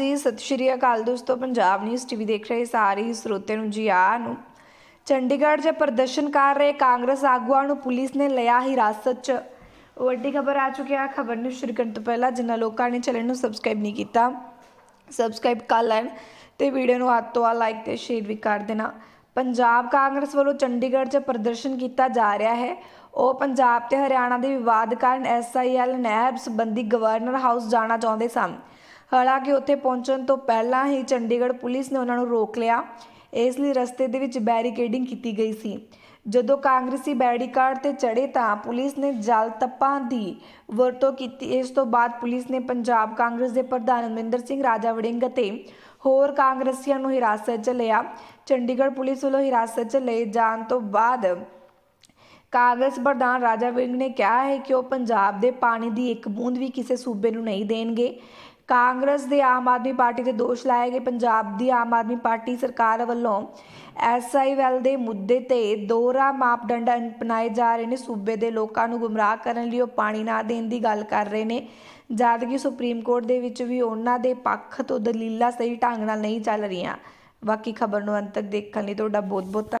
ਜੀ ਸਤਿ ਸ਼੍ਰੀ ਅਕਾਲ ਦੋਸਤੋ ਪੰਜਾਬ ਨਿਊਜ਼ ਟੀਵੀ ਦੇਖ ਰਹੇ ਸਾਰੇ ਸਰੋਤੇ ਨੂੰ ਜੀ ਆ ਨੂੰ ਚੰਡੀਗੜ੍ਹ 'ਚ ਪ੍ਰਦਰਸ਼ਨ ਕਰ ਰਹੇ ਕਾਂਗਰਸ ਆਗੂਆਂ ਨੂੰ ਪੁਲਿਸ ਨੇ ਲਿਆ ਹਿਰਾਸਤ 'ਚ ਵੱਡੀ ਖਬਰ ਆ ਚੁੱਕੀ ਆ ਖਬਰ ਨੂੰ ਸ਼ੁਰੂ ਕਰਨ ਤੋਂ ਪਹਿਲਾਂ ਜਿਨ੍ਹਾਂ ਲੋਕਾਂ ਨੇ ਚੈਨਲ ਨੂੰ ਸਬਸਕ੍ਰਾਈਬ ਨਹੀਂ ਕੀਤਾ ਸਬਸਕ੍ਰਾਈਬ ਕਰ ਲੈਣ ਤੇ ਵੀਡੀਓ ਨੂੰ ਹੱਥ ਤੋਂ ਆ ਲਾਈਕ ਤੇ ਸ਼ੇਅਰ ਵੀ ਕਰ ਦੇਣਾ ਪੰਜਾਬ ਕਾਂਗਰਸ ਵੱਲੋਂ ਚੰਡੀਗੜ੍ਹ 'ਚ ਪ੍ਰਦਰਸ਼ਨ ਕੀਤਾ ਜਾ ਰਿਹਾ ਹੈ ਉਹ ਪੰਜਾਬ ਤੇ ਹਰਿਆਣਾ ਦੇ ਵਿਵਾਦ ਕਾਰਨ ਐਸਆਈਐਲ ਨਹਿਬ ਸੰਬੰਧੀ ਗਵਰਨਰ ਹਾਊਸ ਜਾਣਾ ਚਾਹੁੰਦੇ ਸਨ ਹਾਲਾਂਕਿ ਉੱਥੇ ਪਹੁੰਚਣ ਤੋਂ ਪਹਿਲਾਂ ਹੀ ਚੰਡੀਗੜ੍ਹ ਪੁਲਿਸ ਨੇ ਉਹਨਾਂ ਨੂੰ ਰੋਕ ਲਿਆ ਇਸ ਲਈ ਰਸਤੇ ਦੇ ਵਿੱਚ ਬੈਰੀਕੇਡਿੰਗ ਕੀਤੀ ਗਈ ਸੀ ਜਦੋਂ ਕਾਂਗਰਸੀ ਬੈਰੀਕਾਰਡ ਤੇ ਚੜੇ ਤਾਂ ਪੁਲਿਸ ਨੇ ਜਲ ਤੱਪਾਂ ਦੀ ਵਰਤੋਂ ਕੀਤੀ ਇਸ ਤੋਂ ਬਾਅਦ ਪੁਲਿਸ ਨੇ ਪੰਜਾਬ ਕਾਂਗਰਸ ਦੇ ਪ੍ਰਧਾਨ ਅਮਿੰਦਰ ਸਿੰਘ ਰਾਜਾ ਵੜਿੰਗ ਅਤੇ ਹੋਰ ਕਾਂਗਰਸੀਆਂ ਨੂੰ ਹਿਰਾਸਤ 'ਚ ਲਿਆ ਚੰਡੀਗੜ੍ਹ ਪੁਲਿਸ ਵੱਲੋਂ ਹਿਰਾਸਤ 'ਚ ਲਏ ਜਾਣ ਤੋਂ ਬਾਅਦ ਕਾਂਗਰਸ ਪ੍ਰਧਾਨ ਰਾਜਾ ਵੜਿੰਗ ਨੇ ਕਿਹਾ ਹੈ ਕਿ ਉਹ ਪੰਜਾਬ ਦੇ ਪਾਣੀ ਦੀ ਇੱਕ ਬੂੰਦ ਵੀ ਕਿਸੇ ਸੂਬੇ ਨੂੰ ਨਹੀਂ ਦੇਣਗੇ ਕਾਂਗਰਸ ਦੇ ਆਮ ਆਦਮੀ ਪਾਰਟੀ ਤੇ ਦੋਸ਼ ਲਾਇਆ ਕਿ ਪੰਜਾਬ ਦੀ ਆਮ ਆਦਮੀ ਪਾਰਟੀ ਸਰਕਾਰ ਵੱਲੋਂ ਐਸਆਈ ਵੈਲ ਦੇ ਮੁੱਦੇ ਤੇ ਦੋਰਾ ਮਾਪਦੰਡ ਅਪਣਾਏ ਜਾ ਰਹੇ ਨੇ ਸੂਬੇ ਦੇ ਲੋਕਾਂ ਨੂੰ ਗੁੰਮਰਾਹ ਕਰਨ ਲਈ ਉਹ ਪਾਣੀ ਨਾ ਦੇਣ ਦੀ ਗੱਲ ਕਰ ਰਹੇ ਨੇ ਜਦ ਕਿ ਸੁਪਰੀਮ ਕੋਰਟ ਦੇ ਵਿੱਚ ਵੀ ਉਹਨਾਂ ਦੇ ਪੱਖ ਤੋਂ ਦਲੀਲਾਂ ਸਹੀ ਢੰਗ ਨਾਲ ਨਹੀਂ ਚੱਲ ਰਹੀਆਂ ਬਾਕੀ ਖਬਰ ਨੂੰ ਅੰਤ ਤੱਕ ਦੇਖਣ ਲਈ ਤੁਹਾਡਾ ਬਹੁਤ ਬਹੁਤ